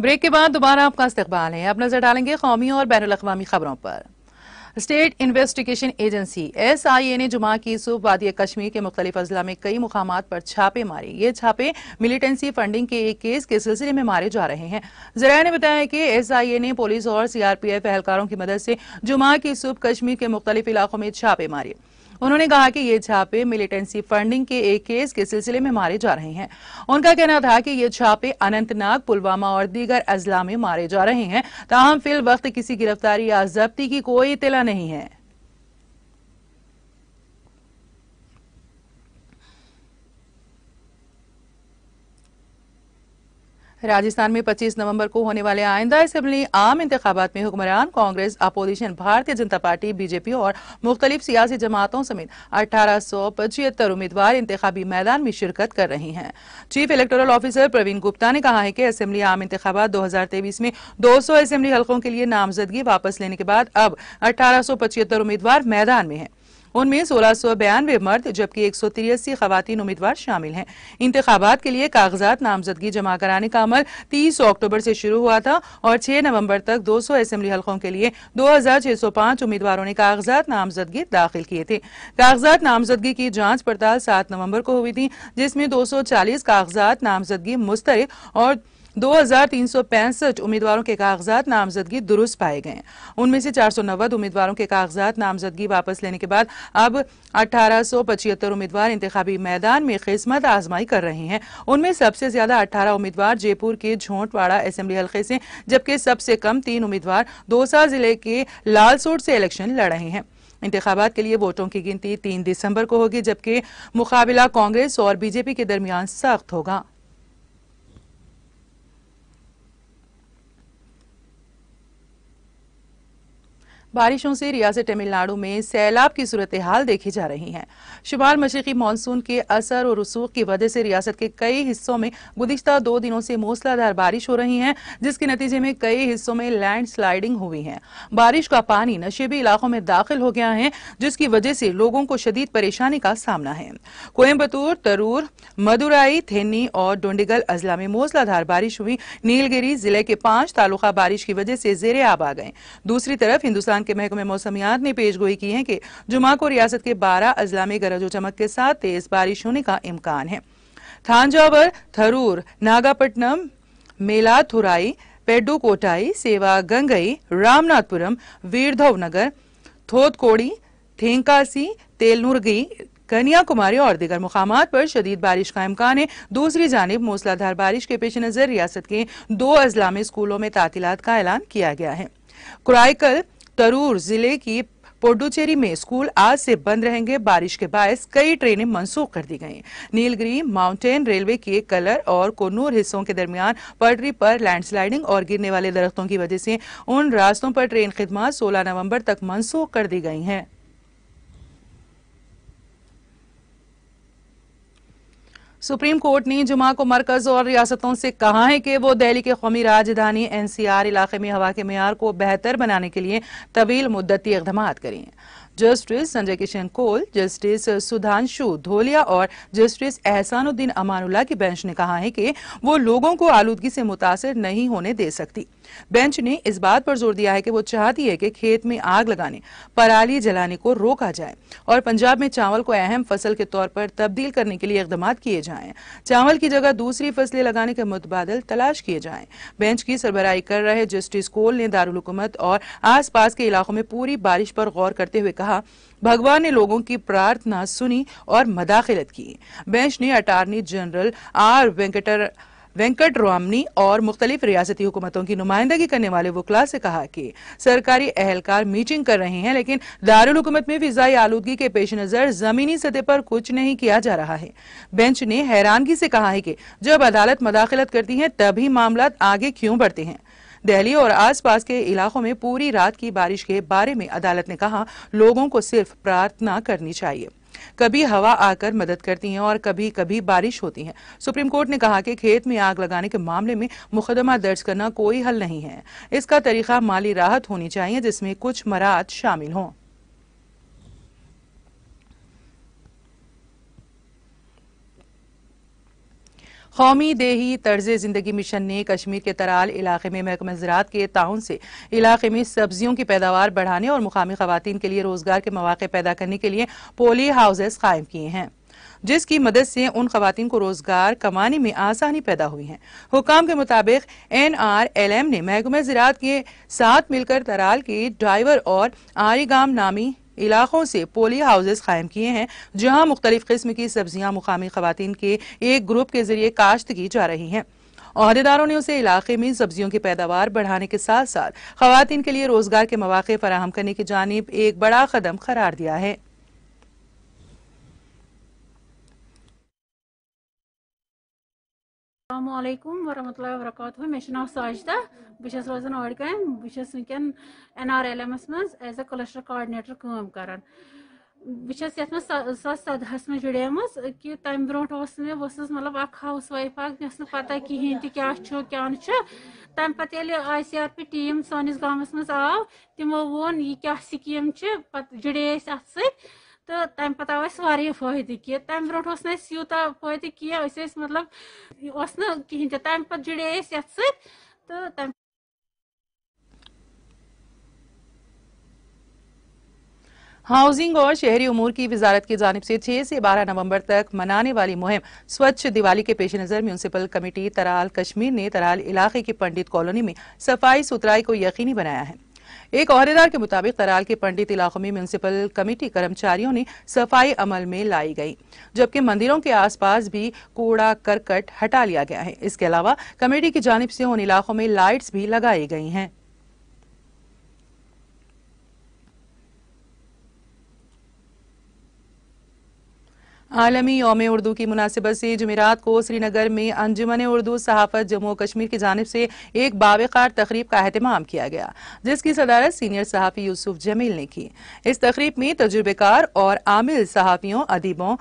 break के बाद दोबारा आपका इस्तेबाल है अब नजर डालेंगे कौमी और बैन अवी खबरों पर state investigation agency S I A ने जुमा की सुबह वादिया कश्मीर के मुख्तलिफ अजला में कई मुकाम पर छापे मारे ये छापे मिलिटेंसी फंडिंग के एक केस के सिलसिले में मारे जा रहे हैं जरा ने बताया कि एस आई ए ने पुलिस और सीआरपीएफ एहलकारों की मदद से जुमा की सुबह कश्मीर के मुख्तलिफ इलाकों में छापे मारे उन्होंने कहा कि ये छापे मिलिटेंसी फंडिंग के एक केस के सिलसिले में मारे जा रहे हैं उनका कहना था कि ये छापे अनंतनाग पुलवामा और दीगर अजला में मारे जा रहे हैं ताहम फिल वक्त किसी गिरफ्तारी या जब्ती की कोई इतला नहीं है राजस्थान में 25 नवंबर को होने वाले आइंदा असम्बली आम इंतबात में हुक्मरान कांग्रेस अपोजिशन भारतीय जनता पार्टी बीजेपी और मुख्तलिफ सियासी जमातों समेत अठारह सौ पचहत्तर उम्मीदवार इंतबी मैदान में शिरकत कर रहे हैं chief electoral officer Praveen Gupta ने कहा है कि असम्बली आम इंतबात दो हजार तेईस में दो सौ असम्बली हल्कों के लिए नामजदगी वापस लेने के बाद अब अठारह सौ पचहत्तर उम्मीदवार मैदान में है उनमें सोलह सौ बयानवे मर्द जबकि एक सौ तिरासी खातन उम्मीदवार शामिल हैं इंतबात के लिए कागजात नामजदगी जमा कराने का अमल तीस अक्टूबर से शुरू हुआ था और छह नवम्बर तक दो सौ असम्बली हल्कों के लिए दो हजार छह सौ पांच उम्मीदवारों ने कागजात नामजदगी दाखिल किए थे कागजात नामजदगी की जाँच पड़ताल सात नवम्बर को हुई थी जिसमें दो सौ चालीस कागजात नामजदगी मुस्तरद और दो हजार तीन सौ पैंसठ उम्मीदवारों के कागजात नामजदगी दुरुस्त पाए गए उनमें से चार सौ उम्मीदवारों के कागजात नामजदगी वापस लेने के बाद अब अठारह सौ पचहत्तर उम्मीदवार इंतबी मैदान में किस्मत आजमाई कर रहे हैं उनमें सबसे ज्यादा अठारह उम्मीदवार जयपुर के झोंटवाड़ा असेंबली हल्के से जबकि सबसे कम तीन उम्मीदवार दौसा जिले के लालसोट से इलेक्शन लड़ रहे हैं इंतबात के लिए वोटों की गिनती तीन दिसंबर को होगी जबकि मुकाबला कांग्रेस और बीजेपी के दरमियान सख्त होगा बारिशों से रियासत तमिलनाडु में सैलाब की सूरत हाल देखी जा रही है शुमाल मशरकी मानसून के असर और रसूख की वजह से रियासत के कई हिस्सों में गुजशत दो दिनों से मूसलाधार बारिश हो रही है जिसके नतीजे में कई हिस्सों में लैंड स्लाइडिंग हुई है बारिश का पानी नशेबी इलाकों में दाखिल हो गया है जिसकी वजह से लोगों को शदीद परेशानी का सामना है कोयम्बतूर तरूर मदुराई थेनी और डोंडिगल अजला में मूसलाधार बारिश हुई नीलगिरी जिले के पांच तालुका बारिश की वजह से जेरे आब आ गए दूसरी तरफ हिंदुस्तान हिंदुस्तान के महकमे मौसमियात ने पेश गोई की है कि जुमा को रियासत के बारह अजला में गरज चमक के साथ तेज बारिश होने का इम्कान है थानजावर थरूर नागापट्टनम मेलाथुराई सेवा गंगई रामनाथपुरम वीरधवनगर थोतकोड़ी थेंकासी तेलनुर्गी कन्याकुमारी और दीगर मुकाम पर शदीद बारिश का इम्कान है दूसरी जानब मूसलाधार बारिश के पेश नज़र रियासत के दो अजला में स्कूलों में तातीलत का ऐलान किया गया है क्राइकल तरूर जिले की पोडुचेरी में स्कूल आज से बंद रहेंगे बारिश के बायस कई ट्रेनें मंसूख कर दी गई नीलगिरी माउंटेन रेलवे के कलर और कोनूर हिस्सों के दरमियान पटरी पर लैंडस्लाइडिंग और गिरने वाले दरख्तों की वजह से उन रास्तों पर ट्रेन खिदमत 16 नवंबर तक मंसूख कर दी गई हैं सुप्रीम कोर्ट ने जुमा को मरकज और रियासतों से कहा है कि वो दिल्ली के कौमी राजधानी एन सी आर इलाके में हवा के मैार को बेहतर बनाने के लिए तवील मुद्दती इकदाम करें जस्टिस संजय किशन कोल जस्टिस सुधांशु धोलिया और जस्टिस एहसानुद्दीन अमानुल्ला की बेंच ने कहा है कि वो लोगों को आलूदगी से मुतासर नहीं होने दे सकती बेंच ने इस बात पर जोर दिया है कि वो चाहती है कि खेत में आग लगाने पराली जलाने को रोका जाए और पंजाब में चावल को अहम फसल के तौर पर तब्दील करने के लिए इकदाम किए जाएं चावल की जगह दूसरी फसलें लगाने के मुतबादल तलाश किए जाएं बेंच की सरबराई कर रहे जस्टिस कोल ने दारकूमत और पास के इलाकों में पूरी बारिश पर गौर करते हुए कहा भगवान ने लोगों की प्रार्थना सुनी और मदाखिलत की बेंच ने अटारनी जनरल आर वेंकटर वेंकट रोमनी और मुख्तलिफ रियासती हुकूमतों की नुमाइंदगी करने वाले वकला से कहा कि सरकारी एहलकार मीटिंग कर रहे हैं लेकिन दारकूमत में फिजाई आलूदगी के पेश नज़र जमीनी सतह पर कुछ नहीं किया जा रहा है बेंच ने हैरानगी से कहा है कि जब अदालत मदाखलत करती है तभी मामला आगे क्यों बढ़ते हैं दिल्ली और आसपास के इलाकों में पूरी रात की बारिश के बारे में अदालत ने कहा लोगों को सिर्फ प्रार्थना करनी चाहिए कभी हवा आकर मदद करती हैं और कभी कभी बारिश होती है सुप्रीम कोर्ट ने कहा कि खेत में आग लगाने के मामले में मुकदमा दर्ज करना कोई हल नहीं है इसका तरीका माली राहत होनी चाहिए जिसमें कुछ मराहत शामिल हों कौमी देही तर्ज ज़िंदगी मिशन ने कश्मीर के तराल इलाके में महकमा ज़रात के ताउन से इलाके में सब्जियों की पैदावार बढ़ाने और मुकामी खातन के लिए रोज़गार के मौाक़े पैदा करने के लिए पोली हाउसेस कायम किए हैं जिसकी मदद से उन खातन को रोजगार कमाने में आसानी पैदा हुई है हुकाम के मुताबिक एन आर एल एम ने महकमा ज़रात के साथ मिलकर तराल के ड्राइवर और आरीगाम नामी इलाकों से पोली हाउसेज कायम किए हैं जहां मुख्तलिफ किस्म की सब्जियां मुकामी खुवान के एक ग्रुप के जरिए काश्त की जा रही हैं अहदेदारों ने उसे इलाके में सब्जियों की पैदावार बढ़ाने के साथ साथ खातन के लिए रोजगार के मौके फराहम करने की जानब एक बड़ा कदम करार दिया है असलम वरक वर्क मे साजिदा बस रोजान कम बस वन एन आर एल एम मज एज ए कलस्टर कार्डिनेटर कम कर बहस ये सा सदहस जुड़ेम कि तम ब्रो मे बस मतलब अख हाउस वाइफ अख मे पता कहें क्या क्या तम पे I C R P team सानिस गाँव मज तमो वो यह क्या सिकीम पे जुड़े अत तो तम पता वारिया फायदे की तम ब्रो यूत फायदे क्या मतलब कहें तम पे जुड़े तो तम हाउसिंग और शहरी उमूर की वजारत की जानब से छह से बारह नवम्बर तक मनाने वाली मुहिम स्वच्छ दिवाली के पेश नज़र म्यूनसिपल कमेटी तराल कश्मीर ने तराल इलाके की पंडित कॉलोनी में सफाई सुथराई को यकीनी बनाया है एक अहदेदार के मुताबिक कराल के पंडित इलाकों में म्यूनसिपल कमेटी कर्मचारियों ने सफाई अमल में लाई गई जबकि मंदिरों के आसपास भी कूड़ा करकट हटा लिया गया है इसके अलावा कमेटी की जानब से उन इलाकों में लाइट्स भी लगाई गई हैं आलमी योम उर्दू की मुनासिबत से जमेरात को श्रीनगर में अंजुमन उर्दू सहाफत जम्मू कश्मीर की जानब से एक बावेकार तकरीब का अहतमाम किया गया जिसकी सदारत सीनियर सहाफ़ी यूसुफ जमील ने की इस तकरीब में तजुर्बेकार और आमिल सहाफ़ियों अदीबों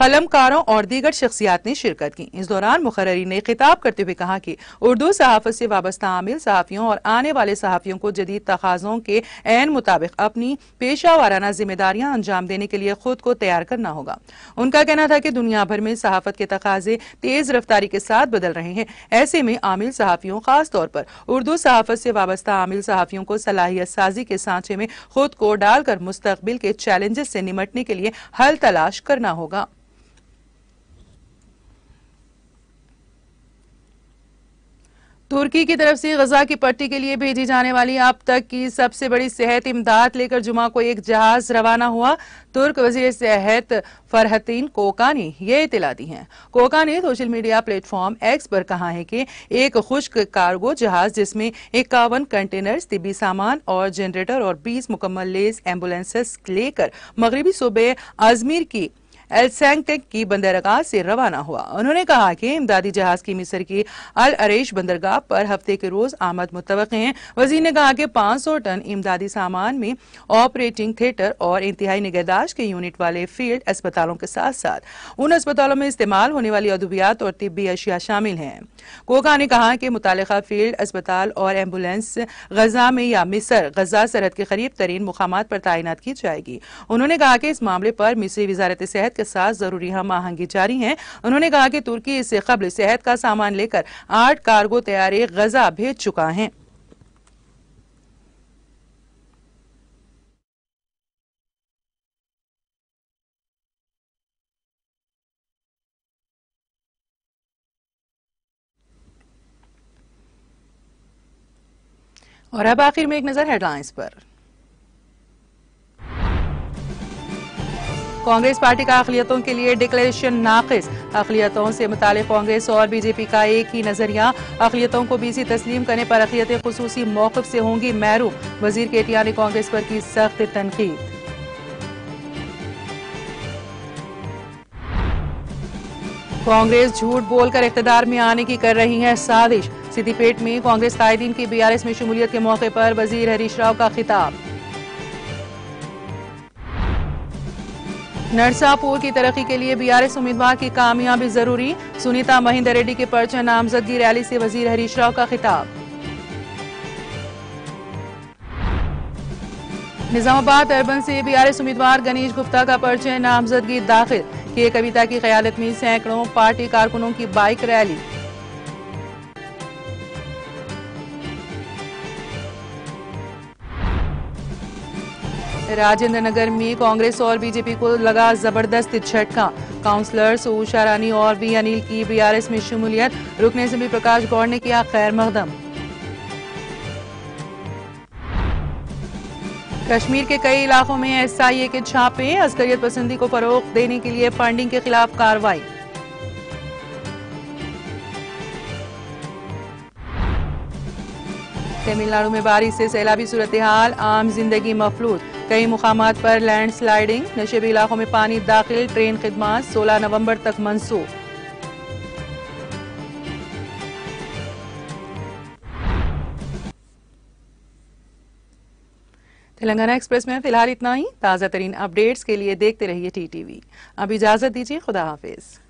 कलमकारों और दीगर शख्सियात ने शिरकत की इस दौरान मुखररी ने खिताब करते हुए कहा कि उर्दू सहाफत से वाबस्ता आमिल सहाफ़ियों और आने वाले सहाफ़ियों को जदीद तकाजों के एन मुताबिक अपनी पेशा वाराना जिम्मेदारियाँ अंजाम देने के लिए खुद को तैयार करना होगा उनका कहना था कि दुनिया भर में सहाफत के तकाजे तेज़ रफ्तारी के साथ बदल रहे हैं ऐसे में आमिल सहाफ़ियों खासतौर पर उर्दू सहाफत से वाबस्ता आमिल सहाफ़ियों को सलाहियत साजी के सांचे में खुद को डालकर मुस्तबिल के चैलेंजेस से निमटने के लिए हल तलाश करना होगा तुर्की की तरफ से गजा की पट्टी के लिए भेजी जाने वाली अब तक की सबसे बड़ी सेहत इमदाद लेकर जुमा को एक जहाज रवाना हुआ तुर्क वजीर सेहत फरहतीन कोका ने यह इतला दी है कोका ने सोशल मीडिया प्लेटफॉर्म एक्स पर कहा है कि एक खुश्क कार्गो जहाज जिसमें इक्यावन कंटेनर्स तिबी सामान और जनरेटर और बीस मुकम्मल लेस एम्बुलेंसेस लेकर मगरबी सूबे अजमेर की एल सैंगटेक की बंदरगाह से रवाना हुआ उन्होंने कहा कि इमदादी जहाज की मिस्र की अल अरेश बंदरगाह पर हफ्ते के रोज आमद मुतव है वजीर ने कहा कि 500 सौ टन इमदादी सामान में ऑपरेटिंग थिएटर और इंतहाई निगहदाश के यूनिट वाले फील्ड अस्पतालों के साथ साथ उन अस्पतालों में इस्तेमाल होने वाली अदबियात और तिबी अशिया शामिल हैं कोका ने कहा कि मुतल फील्ड अस्पताल और एम्बुलेंस गजा में या मिसर गजा सरहद के करीब तरीन मुकाम पर तैनात की जाएगी उन्होंने कहा कि इस मामले पर मिसरी वजारत सेहत के साथ जरूरी हम आहंगी जारी है उन्होंने कहा कि तुर्की इससे कबल सेहत का सामान लेकर आठ कार्गो तैयारी गजा भेज चुका है और अब आखिर में एक नजर हेडलाइंस पर कांग्रेस पार्टी का अखिलियतों के लिए डिक्लेरेशन नाकिस अखिलियतों से मुताल कांग्रेस और बीजेपी का एक ही नजरिया अखिलियतों को बीसी तस्लीम करने पर अखिलियतें खसूसी मौकफ से होंगी महरूम वजीर केटिया ने कांग्रेस पर की सख्त तनकीद कांग्रेस झूठ बोलकर इकतदार में आने की कर रही है साजिश सिद्दीपेट में कांग्रेस कायदीन की बीआरएस में शमूलियत के मौके पर वजीर हरीश राव का खिताब नरसापुर की तरक्की के लिए बीआरएस उम्मीदवार की कामयाबी जरूरी सुनीता महिंदर रेड्डी के पर्चा नामजदगी रैली से वजीर हरीश राव का खिताब निजामाबाद अर्बन से बीआरएस उम्मीदवार गणेश गुप्ता का पर्चे नामजदगी दाखिल के कविता की क्यादत में सैकड़ों पार्टी कारकुनों की बाइक रैली राजेंद्र नगर में कांग्रेस और बीजेपी को लगा जबरदस्त झटका काउंसलर्स उषा रानी और वी अनिल की बीआरएस में शमूलियत रुकने से भी प्रकाश गौड़ ने किया खैर मकदम कश्मीर के कई इलाकों में एसआईए के छापे अस्करियत पसंदी को फरोग देने के लिए फंडिंग के खिलाफ कार्रवाई तमिलनाडु में बारिश से सैलाबी सूरत हाल आम जिंदगी मफलूज कई मुकाम पर लैंड स्लाइडिंग नशेबी इलाकों में पानी दाखिल ट्रेन खिदमत सोलह नवम्बर तक मनसूख तेलंगाना एक्सप्रेस में फिलहाल इतना ही ताज़ा तरीन अपडेट्स के लिए देखते रहिए टीटीवी अब इजाज़त दीजिए खुदा हाफिज़